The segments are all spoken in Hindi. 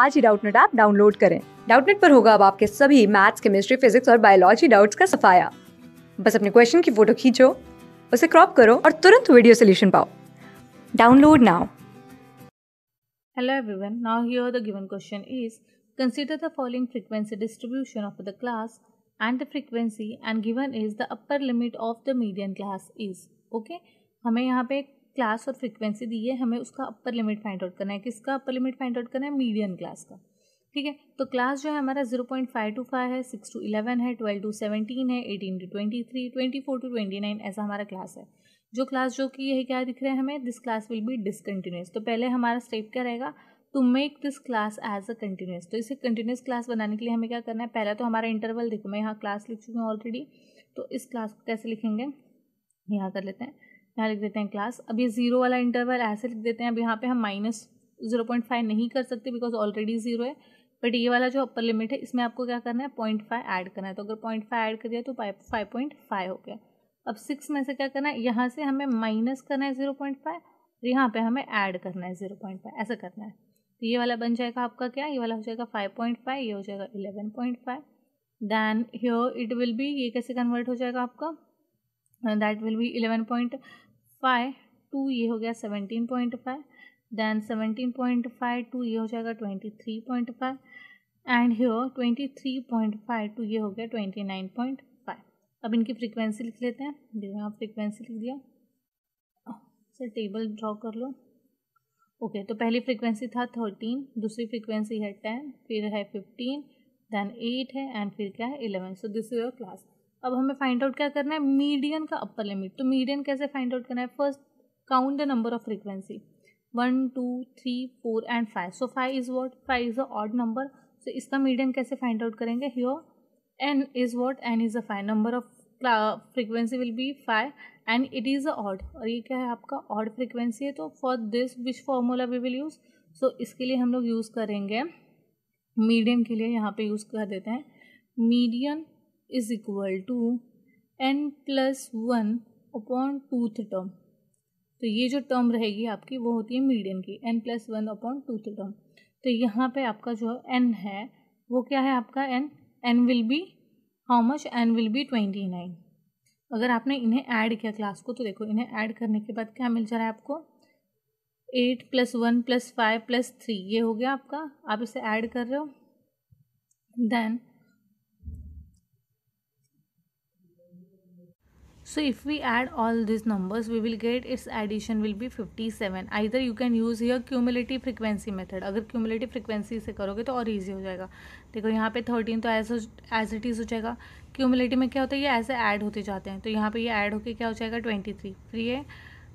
आज ही डाउटनेट ऐप डाउनलोड करें डाउटनेट पर होगा अब आपके सभी मैथ्स केमिस्ट्री फिजिक्स और बायोलॉजी डाउट्स का सफाया बस अपने क्वेश्चन की फोटो खींचो उसे क्रॉप करो और तुरंत वीडियो सोल्यूशन पाओ download now Hello everyone, now here the given question is Consider the following frequency distribution of the class and the frequency and given is the upper limit of the median class is. Okay, हमें यहाँ पे क्लास और फ्रिक्वेंसी दी है हमें उसका अपर लिमिट फाइंड आउट करना है किसका अपर लिमिट फाइंड आउट करना है मीडियन क्लास का ठीक है तो क्लास जो है हमारा zero point five to five है सिक्स टू इलेवन है ट्वेल्व टू सेवनटीन है eighteen to twenty three twenty four to twenty nine ऐसा हमारा क्लास है जो क्लास जो कि यही क्या दिख रहा है हमें this class will be discontinuous तो पहले हमारा स्टेप क्या रहेगा to make this class as a continuous तो इसे कंटिन्यूस क्लास बनाने के लिए हमें क्या करना है पहला तो हमारा इंटरवल देखो मैं यहाँ क्लास लिख चुकी हूँ ऑलरेडी तो इस क्लास को कैसे लिखेंगे यहाँ कर लेते हैं यहाँ लिख देते हैं क्लास अब ये ज़ीरो वाला इंटरवल ऐसे लिख देते हैं अब यहाँ पे हम माइनस ज़ीरो पॉइंट फाइव नहीं कर सकते बिकॉज ऑलरेडी ज़ीरो है बट ये वाला जो अपर लिमिट है इसमें आपको क्या करना है पॉइंट फाइव ऐड करना है तो अगर पॉइंट फाइव ऐड कर दिया तो फाइव पॉइंट फाइव हो गया अब सिक्स में से क्या करना है यहाँ से हमें माइनस करना है ज़ीरो पॉइंट फाइव और यहाँ पर हमें ऐड करना है ज़ीरो पॉइंट फाइव ऐसा करना है तो ये वाला बन जाएगा आपका क्या ये वाला हो जाएगा फाइव पॉइंट फाइव ये हो जाएगा eleven point five then here it will be ये कैसे कन्वर्ट हो जाएगा आपका that will be eleven point five to ये हो गया seventeen point five then seventeen point five to ये हो जाएगा twenty three point five and here twenty three point five to ये हो गया ट्वेंटी नाइन पॉइंट फाइव अब इनकी फ्रिक्वेंसी लिख लेते हैं देखो यहाँ फ्रिक्वेंसी लिख दिया सर टेबल ड्रॉ कर लो ओके okay, तो पहली फ्रिक्वेंसी था थर्टीन दूसरी फ्रिक्वेंसी है टेन फिर है फिफ्टीन देन एट है एंड फिर क्या है eleven so this is your class अब हमें फाइंड आउट क्या करना है मीडियन का अपर लिमिट तो मीडियन कैसे फाइंड आउट करना है first count the number of frequency one two three four and five so five is what five is a odd number so इसका मीडियन कैसे फाइंड आउट करेंगे here N is what N is a five number of frequency will be five and it is a odd और ये क्या है आपका ऑड फ्रीक्वेंसी है तो for this which formula we will use so इसके लिए हम लोग यूज़ करेंगे मीडियम के लिए यहाँ पे यूज़ कर देते हैं medium is equal to N plus one upon twoth term तो ये जो टर्म रहेगी आपकी वो होती है मीडियम की N plus one upon twoth term तो यहाँ पे आपका जो एन है वो क्या है आपका N N will be how much N will be twenty nine अगर आपने इन्हें ऐड किया क्लास को तो देखो इन्हें ऐड करने के बाद क्या मिल जा रहा है आपको eight plus one plus five plus three ये हो गया आपका आप इसे ऐड कर रहे हो then so if we add all these numbers we will get its addition will be 57 either you can use here cumulative frequency method अगर cumulative frequency से करोगे तो और easy हो जाएगा देखो यहाँ पे 13 तो एज एज इट इज़ हो जाएगा क्यूमुलेटिव में क्या होता है ये ऐसे ऐड होते जाते हैं तो यहाँ पे ये ऐड होके क्या हो जाएगा 23 फिर ये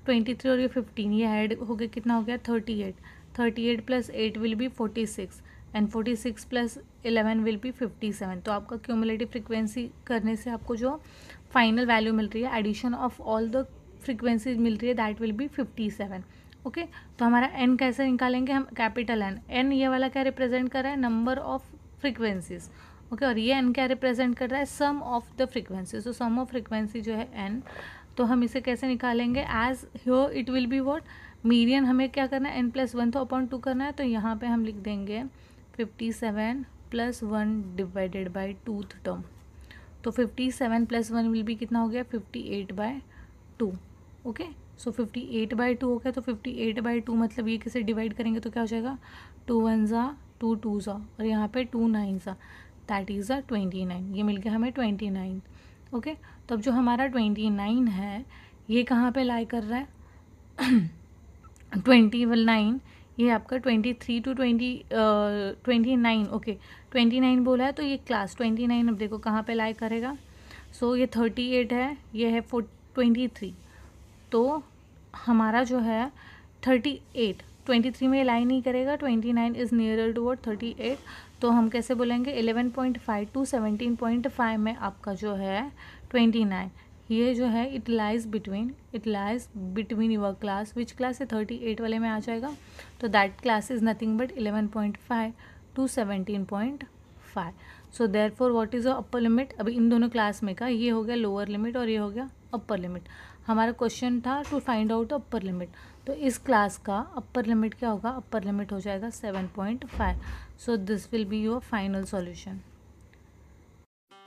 23 और ये 15 ये ऐड गया कितना हो गया 38 38 plus eight will be 46 and six plus eleven will be seven तो आपका क्यूमुलेटिव फ्रिक्वेंसी करने से आपको जो फाइनल वैल्यू मिल रही है addition of all the frequencies मिल रही है that will be fifty seven okay तो हमारा एन कैसे निकालेंगे हम कैपिटल एन एन ये वाला क्या रिप्रेजेंट कर रहा है नंबर ऑफ फ्रिक्वेंसीज ओके और ये एन क्या रिप्रेजेंट कर रहा है सम ऑफ द फ्रिक्वेंसीज तो सम ऑफ फ्रिक्वेंसी जो है एन तो हम इसे कैसे निकालेंगे as here it will be what median हमें क्या करना है एन प्लस वन तो अपॉन टू करना है तो यहाँ पे हम लिख देंगे fifty seven plus one divided by two term तो fifty seven plus one will be कितना हो गया fifty eight by two okay so fifty eight by two हो गया तो फिफ्टी एट बाई टू मतलब ये किसे डिवाइड करेंगे तो क्या हो जाएगा टू वन ज़ा टू टू ज़ा और यहाँ पे टू नाइन ज़ा that is a twenty nine ये मिल गया हमें ट्वेंटी नाइन ओके तो अब जो हमारा ट्वेंटी नाइन है ये कहाँ पे लाई कर रहा है ट्वेंटी नाइन ये आपका twenty three to twenty twenty nine okay twenty nine बोला है तो ये क्लास ट्वेंटी नाइन अब देखो कहाँ पे लाई करेगा सो so, ये थर्टी एट है ये है फो ट्वेंटी थ्री तो हमारा जो है थर्टी एट ट्वेंटी थ्री में लाई नहीं करेगा twenty nine is nearer toward thirty eight तो हम कैसे बोलेंगे eleven point five to seventeen point five में आपका जो है ट्वेंटी नाइन ये जो है it lies between it lies between your class which class है थर्टी एट वाले में आ जाएगा तो that class is nothing but eleven point five to seventeen point five so therefore what is a upper limit अभी इन दोनों क्लास में का ये हो गया लोअर लिमिट और ये हो गया अपर लिमिट हमारा क्वेश्चन था to find out upper limit तो इस क्लास का अपर लिमिट क्या होगा अपर लिमिट हो जाएगा seven point five so this will be your final solution